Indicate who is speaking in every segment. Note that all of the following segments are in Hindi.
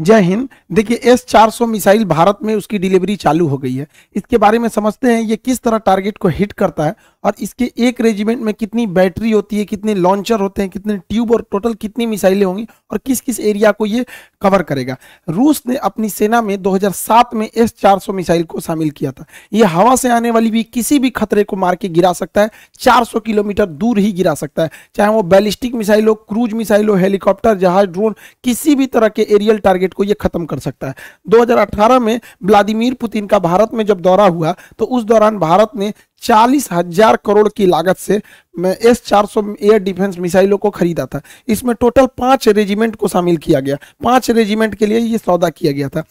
Speaker 1: जय हिंद देखिए एस 400 मिसाइल भारत में उसकी डिलीवरी चालू हो गई है इसके बारे में समझते हैं ये किस तरह टारगेट को हिट करता है और इसके एक रेजिमेंट में कितनी बैटरी होती है कितने लॉन्चर होते हैं कितने ट्यूब और टोटल कितनी मिसाइलें होंगी और किस किस एरिया को ये कवर करेगा रूस ने अपनी सेना में 2007 में एस 400 मिसाइल को शामिल किया था ये हवा से आने वाली भी किसी भी खतरे को मार के गिरा सकता है 400 किलोमीटर दूर ही गिरा सकता है चाहे वो बैलिस्टिक मिसाइल हो क्रूज मिसाइल हो हेलीकॉप्टर जहाज ड्रोन किसी भी तरह के एरियल टारगेट को ये खत्म कर सकता है दो में व्लादिमिर पुतिन का भारत में जब दौरा हुआ तो उस दौरान भारत ने चालीस हजार करोड़ की लागत से मैं एस चार सौ एयर डिफेंस मिसाइलों को खरीदा था इसमें टोटल पांच रेजिमेंट को शामिल किया गया पांच रेजिमेंट के लिए ये सौदा किया गया था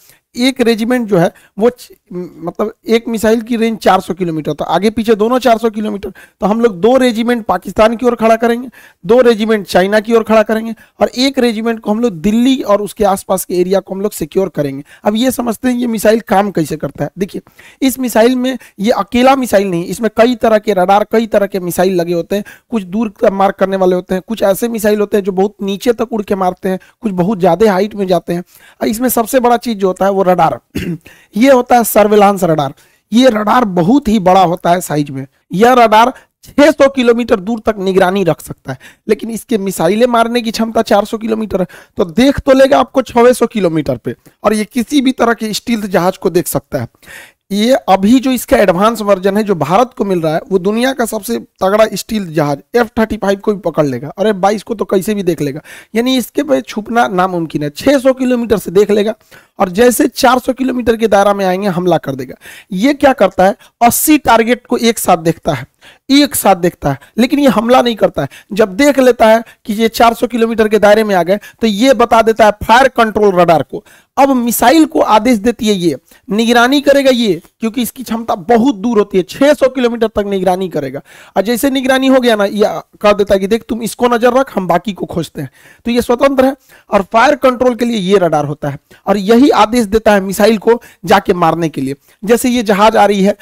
Speaker 1: एक रेजिमेंट जो है वो मतलब एक मिसाइल की रेंज 400 किलोमीटर तो आगे पीछे दोनों 400 किलोमीटर तो हम लोग दो रेजिमेंट पाकिस्तान की ओर खड़ा करेंगे दो रेजिमेंट चाइना की ओर खड़ा करेंगे और एक रेजिमेंट को हम लोग दिल्ली और उसके आसपास के एरिया को हम लोग सिक्योर करेंगे अब ये समझते हैं ये मिसाइल काम कैसे करता है देखिए इस मिसाइल में ये अकेला मिसाइल नहीं इसमें कई तरह के रडार कई तरह के मिसाइल लगे होते हैं कुछ दूर का मार्क करने वाले होते हैं कुछ ऐसे मिसाइल होते हैं जो बहुत नीचे तक उड़ के मारते हैं कुछ बहुत ज़्यादा हाइट में जाते हैं इसमें सबसे बड़ा चीज़ जो होता है वो रडार ये होता है सर्विलांस रडार ये रडार बहुत ही बड़ा होता है साइज में यह रडार 600 किलोमीटर दूर तक निगरानी रख सकता है लेकिन इसके मिसाइलें मारने की क्षमता 400 किलोमीटर है तो देख तो लेगा आपको 600 किलोमीटर पे और ये किसी भी तरह के स्टील जहाज को देख सकता है ये अभी जो इसका एडवांस वर्जन है जो भारत को मिल रहा है वो दुनिया का सबसे तगड़ा स्टील जहाज एफ थर्टी फाइव को भी पकड़ लेगा और एफ बाईस को तो कैसे भी देख लेगा यानी इसके पे छुपना नामुमकिन है 600 किलोमीटर से देख लेगा और जैसे 400 किलोमीटर के दायरा में आएंगे हमला कर देगा ये क्या करता है अस्सी टारगेट को एक साथ देखता है एक साथ देखता है लेकिन ये हमला नहीं करता है जब देख लेता है कि ये 400 किलोमीटर के दायरे में आ गए तो ये बता देता है फायर कंट्रोल रडार को अब मिसाइल को आदेश देती है ये निगरानी करेगा ये क्योंकि इसकी क्षमता बहुत दूर होती है 600 किलोमीटर तक निगरानी करेगा और जैसे निगरानी हो गया ना ये कर देता है कि देख तुम इसको नजर रख हम बाकी को खोजते हैं तो ये स्वतंत्र है और फायर कंट्रोल के लिए ये रडार होता है और यही आदेश देता है मिसाइल को जाके मारने के लिए जैसे ये जहाज आ रही है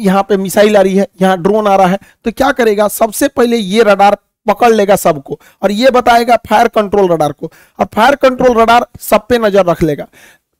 Speaker 1: यहाँ पे मिसाइल आ रही है यहाँ ड्रोन आ रहा है तो क्या करेगा सबसे पहले ये रडार पकड़ लेगा सबको और ये बताएगा फायर कंट्रोल रडार को और फायर कंट्रोल रडार सब पे नजर रख लेगा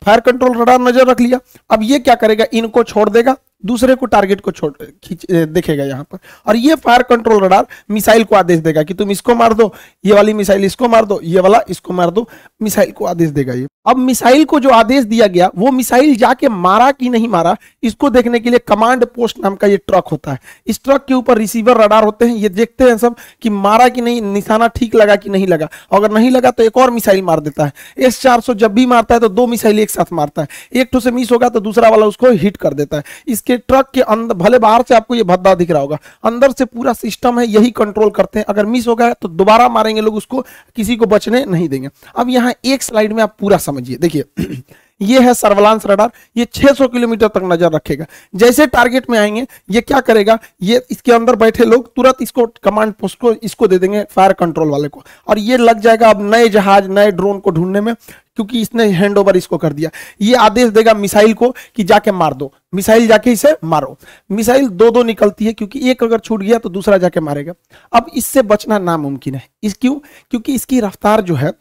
Speaker 1: फायर कंट्रोल रडार नजर रख लिया अब ये क्या करेगा इनको छोड़ देगा दूसरे को टारगेट को छोड़ खींच देखेगा यहां पर और ये फायर कंट्रोल रडार मिसाइल को आदेश देगा कि तुम इसको मार दो ये वाली मिसाइल इसको मार दो ये वाला इसको मार दो मिसाइल को आदेश देगा ये अब मिसाइल को जो आदेश दिया गया वो मिसाइल जाके मारा कि नहीं मारा इसको देखने के लिए कमांड पोस्ट नाम का ये ट्रक होता है इस ट्रक के ऊपर रिसीवर रडार होते हैं ये देखते हैं सब कि मारा कि नहीं निशाना ठीक लगा कि नहीं लगा अगर नहीं लगा तो एक और मिसाइल मार देता है एस चार जब भी मारता है तो दो मिसाइल एक साथ मारता है एक ठो से मिस होगा तो दूसरा वाला उसको हिट कर देता है इसके ट्रक के अंदर भले बाहर से आपको ये भद्दा दिख रहा होगा अंदर से पूरा सिस्टम है यही कंट्रोल करते हैं अगर मिस होगा तो दोबारा मारेंगे लोग उसको किसी को बचने नहीं देंगे अब यहाँ एक स्लाइड में आप पूरा समझिए देखिए ये है सर्वलांस रडार ये 600 किलोमीटर तक नजर रखेगा जैसे टारगेट में आएंगे ये क्या करेगा ये इसके अंदर बैठे लोग तुरंत इसको कमांड पोस्ट को इसको दे देंगे फायर कंट्रोल वाले को और ये लग जाएगा अब नए जहाज नए ड्रोन को ढूंढने में क्योंकि इसने हैंड ओवर इसको कर दिया ये आदेश देगा मिसाइल को कि जाके मार दो मिसाइल जाके इसे मारो मिसाइल दो दो निकलती है क्योंकि एक अगर छूट गया तो दूसरा जाके मारेगा अब इससे बचना नामुमकिन है इस क्यों क्योंकि इसकी रफ्तार जो है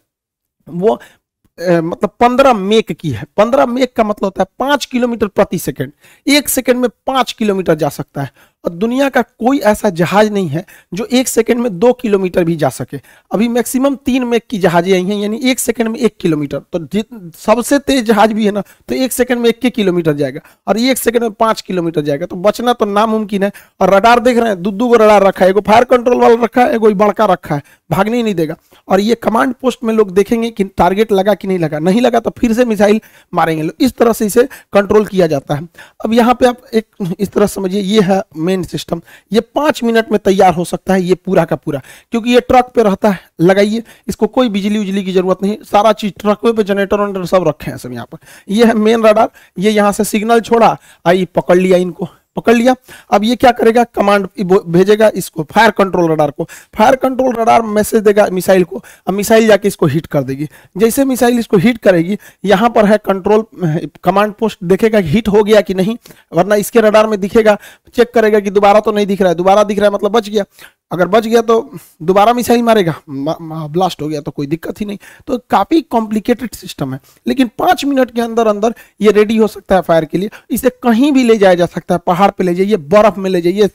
Speaker 1: वो मतलब पंद्रह मेक की है पंद्रह मेक का मतलब होता है पांच किलोमीटर प्रति सेकंड एक सेकंड में पांच किलोमीटर जा सकता है और दुनिया का कोई ऐसा जहाज नहीं है जो एक सेकंड में दो किलोमीटर भी जा सके अभी मैक्सिमम तीन मेक की जहाजें आई हैं यानी एक सेकंड में एक किलोमीटर तो सबसे तेज जहाज भी है ना तो एक सेकंड में एक किलोमीटर जाएगा और एक सेकंड में पांच किलोमीटर जाएगा तो बचना तो नामुमकिन है और रडार देख रहे हैं दो दो गो रडार रखा है एगो फायर कंट्रोल वाला रखा है एगो बड़का रखा है भागने ही नहीं देगा और ये कमांड पोस्ट में लोग देखेंगे कि टारगेट लगा कि नहीं लगा नहीं लगा तो फिर से मिसाइल मारेंगे इस तरह से इसे कंट्रोल किया जाता है अब यहाँ पे आप एक इस तरह समझिए ये है मेन सिस्टम ये पाँच मिनट में तैयार हो सकता है ये पूरा का पूरा क्योंकि ये ट्रक पे रहता है लगाइए इसको कोई बिजली उजली की जरूरत नहीं सारा चीज़ ट्रकों पे जनरेटर वनरेटर सब रखे हैं सब यहाँ पर ये है मेन रडार ये यहाँ से सिग्नल छोड़ा आई पकड़ लिया इनको पकड़ लिया अब ये क्या करेगा कमांड भेजेगा इसको फायर कंट्रोल रडार को फायर कंट्रोल रडार मैसेज देगा मिसाइल को अब मिसाइल जाके इसको हिट कर देगी जैसे मिसाइल इसको हिट करेगी यहाँ पर है कंट्रोल कमांड पोस्ट देखेगा हिट हो गया कि नहीं वरना इसके रडार में दिखेगा चेक करेगा कि दोबारा तो नहीं दिख रहा है दोबारा दिख रहा है मतलब बच गया अगर बच गया तो दोबारा मिसाइल मारेगा ब्लास्ट हो गया तो कोई दिक्कत ही नहीं तो काफ़ी कॉम्प्लिकेटेड सिस्टम है लेकिन पांच मिनट के अंदर अंदर ये रेडी हो सकता है फायर के लिए इसे कहीं भी ले जाया जा सकता है पहाड़ पे ले जाइए बर्फ़ में ले जाइए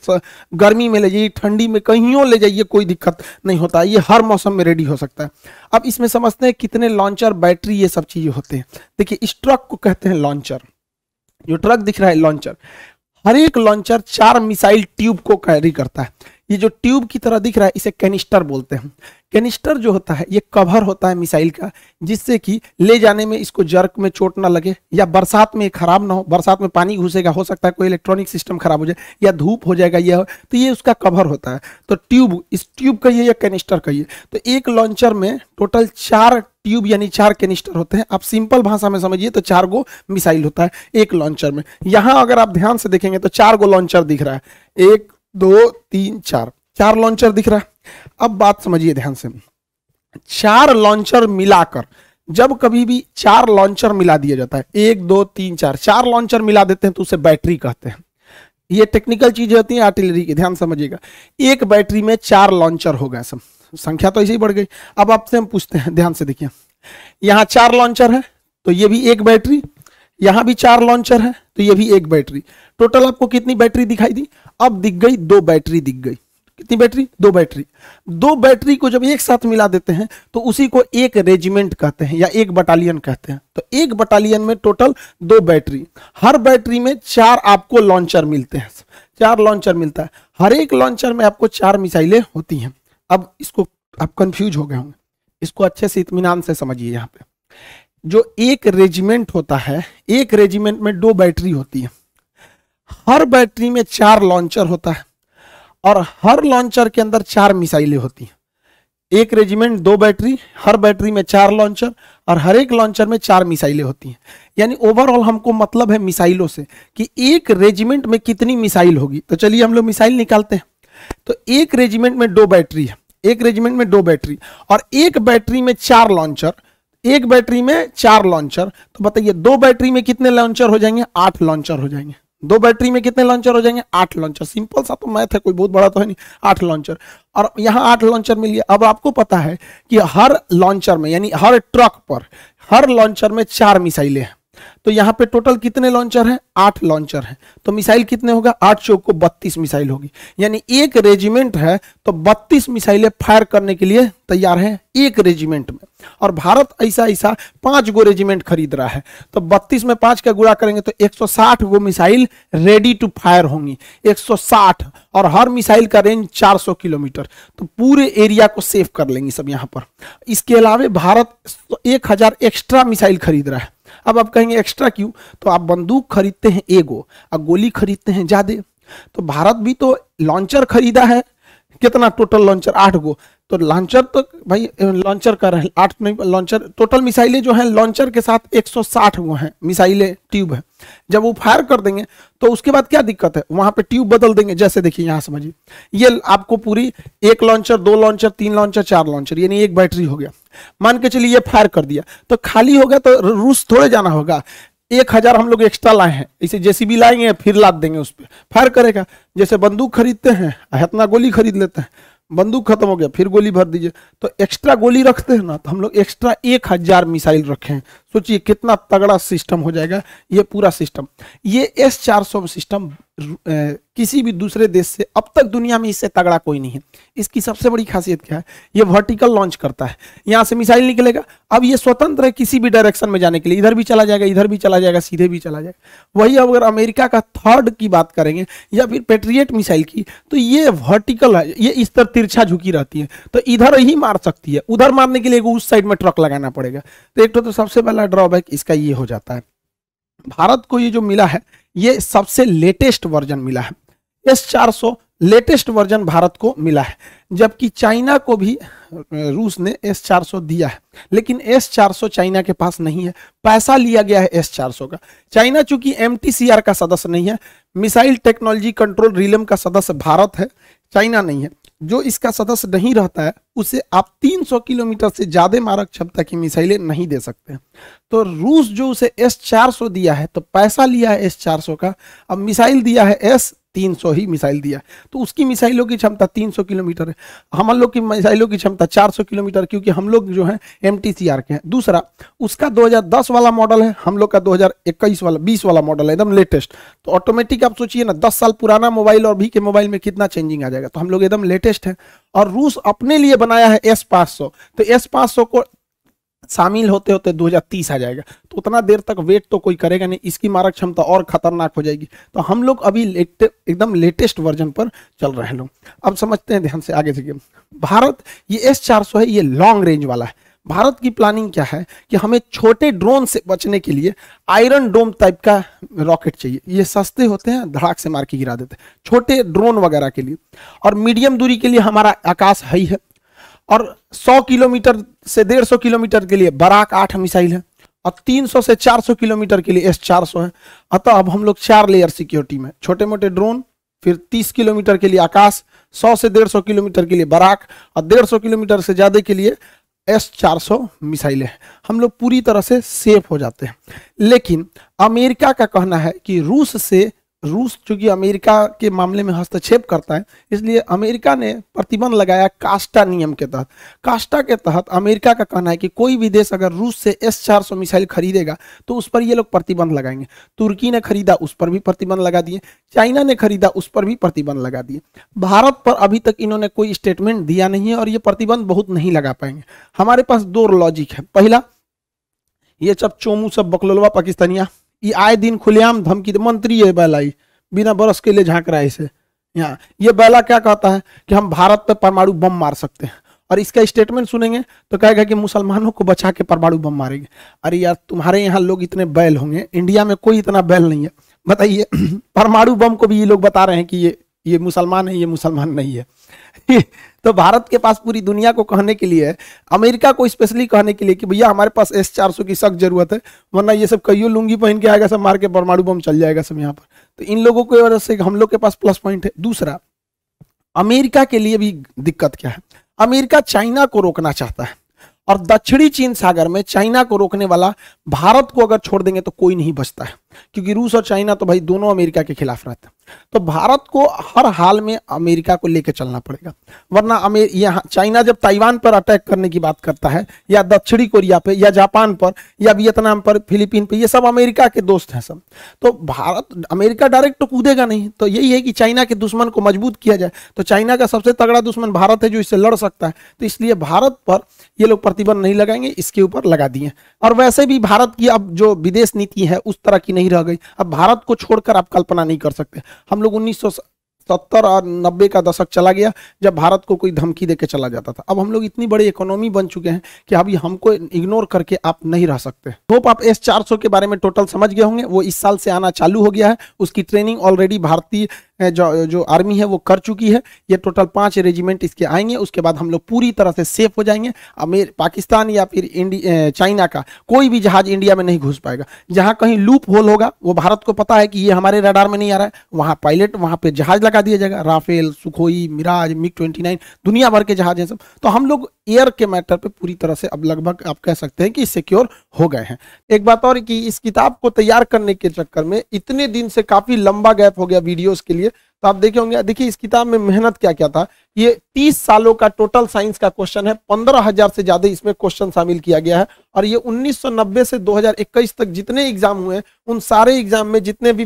Speaker 1: गर्मी में ले जाइए ठंडी में कहीं ले जाइए कोई दिक्कत नहीं होता ये हर मौसम में रेडी हो सकता है अब इसमें समझते हैं कितने लॉन्चर बैटरी ये सब चीज़ होते हैं देखिए इस ट्रक को कहते हैं लॉन्चर जो ट्रक दिख रहा है लॉन्चर हर एक लॉन्चर चार मिसाइल ट्यूब को कैरी करता है ये जो ट्यूब की तरह दिख रहा है इसे कैनिस्टर बोलते हैं कैनिस्टर जो होता है ये कवर होता है मिसाइल का जिससे कि ले जाने में इसको जर्क में चोट ना लगे या बरसात में खराब ना हो बरसात में पानी घुसेगा हो सकता है कोई इलेक्ट्रॉनिक सिस्टम खराब हो जाए या धूप हो जाएगा यह तो ये उसका कवर होता है तो ट्यूब इस ट्यूब कहिए या कैनिस्टर कहिए तो एक लॉन्चर में टोटल चार ट्यूब यानी चार कैनिस्टर होते हैं आप सिंपल भाषा में समझिए तो चार गो मिसाइल होता है एक लॉन्चर में यहाँ अगर आप ध्यान से देखेंगे तो चार गो लॉन्चर दिख रहा है एक दो तीन चार चार लॉन्चर दिख रहा है अब बात समझिए ध्यान से चार लॉन्चर मिलाकर जब कभी भी चार लॉन्चर मिला दिया जाता है एक दो तीन चार चार लॉन्चर मिला देते हैं तो उसे बैटरी कहते हैं ये टेक्निकल चीज होती है आर्टिलरी की ध्यान समझिएगा एक बैटरी में चार लॉन्चर हो गए सब संख्या तो ऐसे ही बढ़ गई अब आपसे हम पूछते हैं ध्यान से देखिए यहाँ चार लॉन्चर है तो ये भी एक बैटरी यहाँ भी चार लॉन्चर है तो ये भी एक बैटरी टोटल आपको कितनी बैटरी दिखाई दी अब दिख गई दो बैटरी दिख गई कितनी बैटरी दो बैटरी दो बैटरी को जब एक साथ मिला देते हैं तो उसी को एक रेजिमेंट कहते हैं या एक बटालियन कहते हैं तो एक बटालियन में टोटल दो बैटरी हर बैटरी में चार आपको लॉन्चर मिलते हैं चार लॉन्चर मिलता है हर एक लॉन्चर में आपको चार मिसाइलें होती हैं अब इसको आप कंफ्यूज हो गए होंगे इसको अच्छे से इतमान से समझिए यहाँ पे जो एक रेजिमेंट होता है एक रेजिमेंट में दो बैटरी होती है हर बैटरी में चार लॉन्चर होता है और हर लॉन्चर के अंदर चार मिसाइलें होती हैं एक रेजिमेंट दो बैटरी हर बैटरी में चार लॉन्चर और हर एक लॉन्चर में चार मिसाइलें होती हैं यानी ओवरऑल हमको मतलब है मिसाइलों से कि एक रेजिमेंट में कितनी मिसाइल होगी तो चलिए हम लोग मिसाइल निकालते हैं तो एक रेजिमेंट में दो बैटरी है एक रेजिमेंट में दो बैटरी और एक बैटरी में चार लॉन्चर एक बैटरी में चार लॉन्चर तो बताइए दो बैटरी में कितने लॉन्चर हो जाएंगे आठ लॉन्चर हो जाएंगे दो बैटरी में कितने लॉन्चर हो जाएंगे आठ लॉन्चर सिंपल सा तो मैथ है कोई बहुत बड़ा तो है नहीं आठ लॉन्चर और यहाँ आठ लॉन्चर मिलिए अब आपको पता है कि हर लॉन्चर में यानी हर ट्रक पर हर लॉन्चर में चार मिसाइलें हैं तो यहाँ पे टोटल कितने लॉन्चर हैं आठ लॉन्चर हैं तो मिसाइल कितने होगा आठ चौक को बत्तीस मिसाइल होगी यानी एक रेजिमेंट है तो बत्तीस मिसाइलें फायर करने के लिए तैयार है एक रेजिमेंट में और भारत ऐसा ऐसा पांच गो रेजिमेंट खरीद रहा है तो बत्तीस में पांच का गुड़ा करेंगे तो 160 गो मिसाइल रेडी टू फायर होंगी 160 और हर मिसाइल का रेंज 400 किलोमीटर तो पूरे एरिया को सेफ कर लेंगे सब यहाँ पर इसके अलावा भारत तो एक हजार एक्स्ट्रा मिसाइल खरीद रहा है अब आप कहेंगे एक्स्ट्रा क्यों तो आप बंदूक खरीदते हैं एगो और गोली खरीदते हैं ज्यादा तो भारत भी तो लॉन्चर खरीदा है कितना टोटल लॉन्चर आठ गो तो लॉन्चर तो भाई लॉन्चर कर रहे हैं आठ नहीं लॉन्चर टोटल मिसाइलें जो हैं लॉन्चर के साथ 160 वो हैं मिसाइलें ट्यूब है जब वो फायर कर देंगे तो उसके बाद क्या दिक्कत है वहां पे ट्यूब बदल देंगे जैसे देखिए यहाँ समझिए ये आपको पूरी एक लॉन्चर दो लॉन्चर तीन लॉन्चर चार लॉन्चर यानी एक बैटरी हो गया मान के चलिए ये फायर कर दिया तो खाली हो गया तो रूस थोड़े जाना होगा एक हजार हम लोग एक्स्ट्रा लाए हैं इसे जेसीबी लाएंगे फिर लाद देंगे उस पर फायर करेगा जैसे बंदूक खरीदते हैं इतना गोली खरीद लेते हैं बंदूक खत्म हो गया फिर गोली भर दीजिए तो एक्स्ट्रा गोली रखते हैं ना तो हम लोग एक्स्ट्रा एक हजार मिसाइल रखे हैं सोचिए कितना तगड़ा सिस्टम हो जाएगा ये पूरा सिस्टम ये एस चार सौ सिस्टम किसी भी दूसरे देश से अब तक दुनिया में इससे तगड़ा कोई नहीं है इसकी सबसे बड़ी खासियत क्या है ये वर्टिकल लॉन्च करता है यहाँ से मिसाइल निकलेगा अब ये स्वतंत्र है किसी भी डायरेक्शन में जाने के लिए इधर भी चला जाएगा इधर भी चला जाएगा सीधे भी चला जाएगा वही अगर अमेरिका का थर्ड की बात करेंगे या फिर पेट्रिएट मिसाइल की तो ये वर्टिकल है ये इस तरह तिरछा झुकी रहती है तो इधर ही मार सकती है उधर मारने के लिए उस साइड में ट्रक लगाना पड़ेगा तो एक तो, तो सबसे पहले वाला ड्रॉबैक इसका ये हो जाता है भारत को ये जो मिला है ये सबसे लेटेस्ट वर्जन मिला है एस चार सौ लेटेस्ट वर्जन भारत को मिला है जबकि चाइना को भी रूस ने एस चार सौ दिया है लेकिन एस चार सौ चाइना के पास नहीं है पैसा लिया गया है एस चार सौ का चाइना चूंकि एम का सदस्य नहीं है मिसाइल टेक्नोलॉजी कंट्रोल रिलम का सदस्य भारत है चाइना नहीं है जो इसका सदस्य नहीं रहता है उसे आप 300 किलोमीटर से ज़्यादा मारक क्षमता की मिसाइलें नहीं दे सकते तो रूस जो उसे एस चार दिया है तो पैसा लिया है एस चार का अब मिसाइल दिया है एस 300 ही मिसाइल दिया तो उसकी मिसाइलों की क्षमता 300 किलोमीटर है हम लोग की मिसाइलों की क्षमता 400 किलोमीटर क्योंकि हम लोग जो है एम के हैं दूसरा उसका 2010 वाला मॉडल है हम लोग का 2021 वाला 20 वाला मॉडल है एकदम लेटेस्ट तो ऑटोमेटिक आप सोचिए ना दस साल पुराना मोबाइल और भी के मोबाइल में कितना चेंजिंग आ जाएगा तो हम लोग एकदम लेटेस्ट है और रूस अपने लिए बनाया है एस पाँच सौ तो एस पाँच सौ को शामिल होते होते 2030 आ जाएगा तो उतना देर तक वेट तो कोई करेगा नहीं इसकी मारक क्षमता और खतरनाक हो जाएगी तो हम लोग अभी लेटे, एकदम लेटेस्ट वर्जन पर चल रहे हैं लोग अब समझते हैं ध्यान से आगे से भारत ये एस चार है ये लॉन्ग रेंज वाला है भारत की प्लानिंग क्या है कि हमें छोटे ड्रोन से बचने के लिए आयरन डोम टाइप का रॉकेट चाहिए ये सस्ते होते हैं धड़ाक से मार के गिरा देते हैं छोटे ड्रोन वगैरह के लिए और मीडियम दूरी के लिए हमारा आकाश है ही है और 100 किलोमीटर से 150 किलोमीटर के लिए बराक आठ मिसाइल है और 300 से 400 किलोमीटर के लिए एस चार है अतः अब हम लोग चार लेयर सिक्योरिटी में छोटे मोटे ड्रोन फिर 30 किलोमीटर के लिए आकाश 100 से 150 किलोमीटर के लिए बराक और 150 किलोमीटर से ज़्यादा के लिए एस सौ मिसाइलें हम लोग पूरी तरह से सेफ हो जाते हैं लेकिन अमेरिका का कहना है कि रूस से रूस चूंकि अमेरिका के मामले में हस्तक्षेप करता है इसलिए अमेरिका ने प्रतिबंध लगाया कास्टा नियम के तहत कास्टा के तहत अमेरिका का कहना है कि कोई भी देश अगर रूस से एस चार सौ मिसाइल खरीदेगा तो उस पर ये लोग प्रतिबंध लगाएंगे तुर्की ने खरीदा उस पर भी प्रतिबंध लगा दिए चाइना ने खरीदा उस पर भी प्रतिबंध लगा दिए भारत पर अभी तक इन्होंने कोई स्टेटमेंट दिया नहीं है और ये प्रतिबंध बहुत नहीं लगा पाएंगे हमारे पास दो लॉजिक है पहला ये सब चोमू सब बकलोलवा पाकिस्तानिया ये आए दिन खुलेआम धमकी मंत्री है बैला बिना बरस के लिए झांक रहा है इसे यहाँ ये बैला क्या कहता है कि हम भारत पर परमाणु बम मार सकते हैं और इसका स्टेटमेंट सुनेंगे तो कहेगा कि मुसलमानों को बचा के परमाणु बम मारेंगे अरे यार तुम्हारे यहाँ लोग इतने बैल होंगे इंडिया में कोई इतना बैल नहीं है बताइए परमाणु बम को भी ये लोग बता रहे हैं कि ये ये मुसलमान है ये मुसलमान नहीं है तो भारत के पास पूरी दुनिया को कहने के लिए अमेरिका को स्पेशली कहने के लिए कि भैया हमारे पास एस चार सौ की सख्त जरूरत है वरना ये सब कईयों लुंगी पहन के आएगा सब मार के परमाणु बम चल जाएगा सब यहाँ पर तो इन लोगों की वजह से हम लोग के पास प्लस पॉइंट है दूसरा अमेरिका के लिए भी दिक्कत क्या है अमेरिका चाइना को रोकना चाहता है और दक्षिणी चीन सागर में चाइना को रोकने वाला भारत को अगर छोड़ देंगे तो कोई नहीं बचता है क्योंकि रूस और चाइना तो भाई दोनों अमेरिका के खिलाफ रहते हैं तो भारत को हर हाल में अमेरिका को लेकर चलना पड़ेगा वरना यहाँ चाइना जब ताइवान पर अटैक करने की बात करता है या दक्षिणी कोरिया पे या जापान पर या वियतनाम पर फिलीपीन पे ये सब अमेरिका के दोस्त हैं सब तो भारत अमेरिका डायरेक्ट तो कूदेगा नहीं तो यही है कि चाइना के दुश्मन को मजबूत किया जाए तो चाइना का सबसे तगड़ा दुश्मन भारत है जो इससे लड़ सकता है तो इसलिए भारत पर ये लोग प्रतिबंध नहीं लगाएंगे इसके ऊपर लगा दिए और वैसे भी भारत की अब जो विदेश नीति है उस तरह की नहीं रह गई अब भारत को छोड़कर आप कल्पना नहीं कर सकते हम लोग उन्नीस सत्तर और नब्बे का दशक चला गया जब भारत को कोई धमकी देकर चला जाता था अब हम लोग इतनी बड़ी इकोनॉमी बन चुके हैं कि अभी हमको इग्नोर करके आप नहीं रह सकते होप आप एस चार के बारे में टोटल समझ गए होंगे वो इस साल से आना चालू हो गया है उसकी ट्रेनिंग ऑलरेडी भारतीय जो जो आर्मी है वो कर चुकी है ये टोटल पाँच रेजिमेंट इसके आएंगे उसके बाद हम लोग पूरी तरह से सेफ हो जाएंगे अमेर पाकिस्तान या फिर चाइना का कोई भी जहाज इंडिया में नहीं घुस पाएगा जहाँ कहीं लूप होल होगा वो भारत को पता है कि ये हमारे रडार में नहीं आ रहा है वहाँ पायलट वहाँ पर जहाज लगा दिया जाएगा Rafale Sukhoi Mirage MiG twenty दुनिया भर के जहाज हैं सब तो हम लोग एयर के मैटर पे पूरी तरह से अब लगभग आप कह सकते हैं कि सिक्योर हो गए हैं एक बात और कि इस किताब को तैयार करने के चक्कर में इतने दिन से काफ़ी लंबा गैप हो गया वीडियोस के लिए तो आप देखे होंगे देखिए इस किताब में मेहनत क्या क्या था ये तीस सालों का टोटल साइंस का क्वेश्चन है पंद्रह हजार से ज्यादा इसमें क्वेश्चन शामिल किया गया है और ये 1990 से 2021 तक जितने एग्जाम हुए उन सारे एग्जाम में जितने भी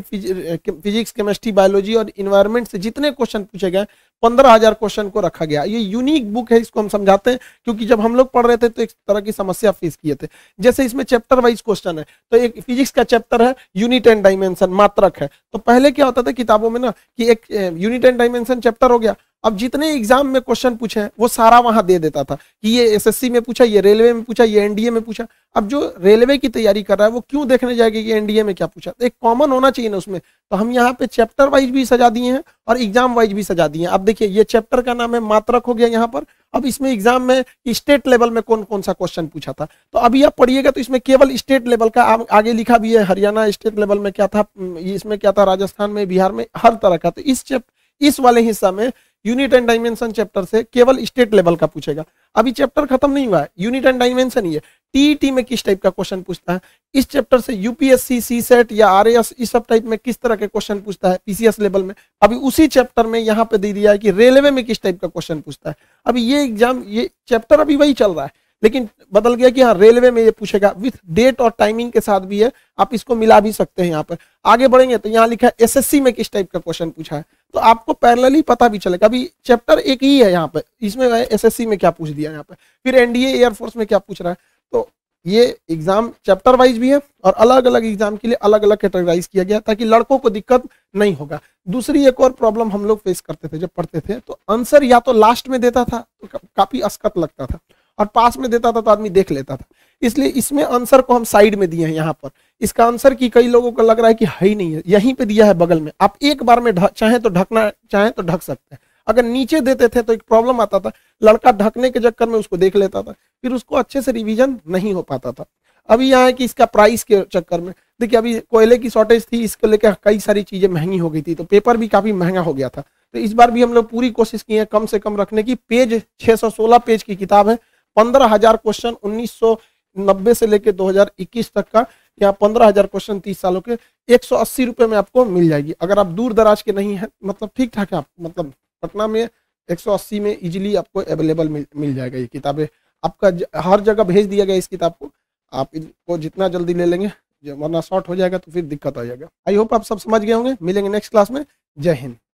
Speaker 1: फिजिक्स केमिस्ट्री बायोलॉजी और इन्वायरमेंट से जितने क्वेश्चन पूछे गए पंद्रह हजार क्वेश्चन को रखा गया ये यूनिक बुक है इसको हम समझाते हैं क्योंकि जब हम लोग पढ़ रहे थे तो एक तरह की समस्या फेस किए थे जैसे इसमें चैप्टर वाइज क्वेश्चन है तो एक फिजिक्स का चैप्टर है यूनिट एंड डायमेंशन मात्रक है तो पहले क्या होता था किताबों में ना कि एक एक यूनिट एंड डायमेंशन चैप्टर हो गया अब जितने एग्जाम में क्वेश्चन पूछे हैं वो सारा वहां दे देता था कि ये एसएससी में पूछा ये रेलवे में पूछा ये एनडीए में पूछा अब जो रेलवे की तैयारी कर रहा है वो क्यों देखने जाएगा कि एनडीए में क्या पूछा एक कॉमन होना चाहिए ना उसमें तो हम यहाँ पे चैप्टर वाइज भी सजा दिए हैं और एग्जाम वाइज भी सजा दिए हैं अब देखिए ये चैप्टर का नाम है मात्रक हो गया यहाँ पर अब इसमें एग्जाम में स्टेट लेवल में कौन कौन सा क्वेश्चन पूछा था तो अभी आप पढ़िएगा तो इसमें केवल स्टेट लेवल का आ, आगे लिखा भी है हरियाणा स्टेट लेवल में क्या था हम्म, इसमें क्या था राजस्थान में बिहार में हर तरह का तो इस इस वाले हिस्सा में यूनिट एंड डायमेंशन चैप्टर से केवल स्टेट लेवल का पूछेगा अभी चैप्टर खत्म नहीं हुआ है यूनिट एंड डायमेंशन ही है टीईटी e में किस टाइप का क्वेश्चन पूछता है इस चैप्टर से यूपीएससी सी सेट या आर इस सब टाइप में किस तरह के क्वेश्चन पूछता है पीसीएस लेवल में अभी उसी चैप्टर में यहाँ पे दे दिया है कि रेलवे में किस टाइप का क्वेश्चन पूछता है अभी ये एग्जाम ये चैप्टर अभी वही चल रहा है लेकिन बदल गया कि हाँ रेलवे में ये पूछेगा विथ डेट और टाइमिंग के साथ भी है आप इसको मिला भी सकते हैं यहाँ पर आगे बढ़ेंगे तो यहाँ लिखा है एसएससी में किस टाइप का क्वेश्चन पूछा है तो आपको ही पता भी चलेगा अभी चैप्टर एक ही है यहाँ पे इसमें एसएससी में क्या पूछ दिया यहाँ पे फिर एनडीए एयरफोर्स में क्या पूछ रहा है तो ये एग्जाम चैप्टर वाइज भी है और अलग अलग एग्जाम के लिए अलग अलग कैटेगराइज किया गया ताकि लड़कों को दिक्कत नहीं होगा दूसरी एक और प्रॉब्लम हम लोग फेस करते थे जब पढ़ते थे तो आंसर या तो लास्ट में देता था तो काफी अस्कत लगता था और पास में देता था तो आदमी देख लेता था इसलिए इसमें आंसर को हम साइड में दिए हैं यहाँ पर इसका आंसर की कई लोगों को लग रहा है कि है ही नहीं है यहीं पे दिया है बगल में आप एक बार में चाहे तो ढकना चाहे तो ढक सकते हैं अगर नीचे देते थे तो एक प्रॉब्लम आता था लड़का ढकने के चक्कर में उसको देख लेता था फिर उसको अच्छे से रिविजन नहीं हो पाता था अभी यहाँ है कि इसका प्राइस के चक्कर में देखिए अभी कोयले की शॉर्टेज थी इसको लेकर कई सारी चीज़ें महंगी हो गई थी तो पेपर भी काफ़ी महंगा हो गया था तो इस बार भी हम लोग पूरी कोशिश की है कम से कम रखने की पेज 616 पेज की किताब है पंद्रह हजार क्वेश्चन उन्नीस नब्बे से लेकर 2021 तक का यहाँ पंद्रह हजार क्वेश्चन तीस सालों के एक सौ अस्सी रुपये में आपको मिल जाएगी अगर आप दूर दराज के नहीं हैं मतलब ठीक ठाक है आप मतलब पटना में एक सौ अस्सी में इजीली आपको अवेलेबल मिल मिल जाएगा ये किताबें आपका ज, हर जगह भेज दिया गया इस किताब को आप इनको जितना जल्दी ले लेंगे वरना शॉर्ट हो जाएगा तो फिर दिक्कत आ जाएगा आई होप आप सब समझ गए होंगे मिलेंगे नेक्स्ट क्लास में जय हिंद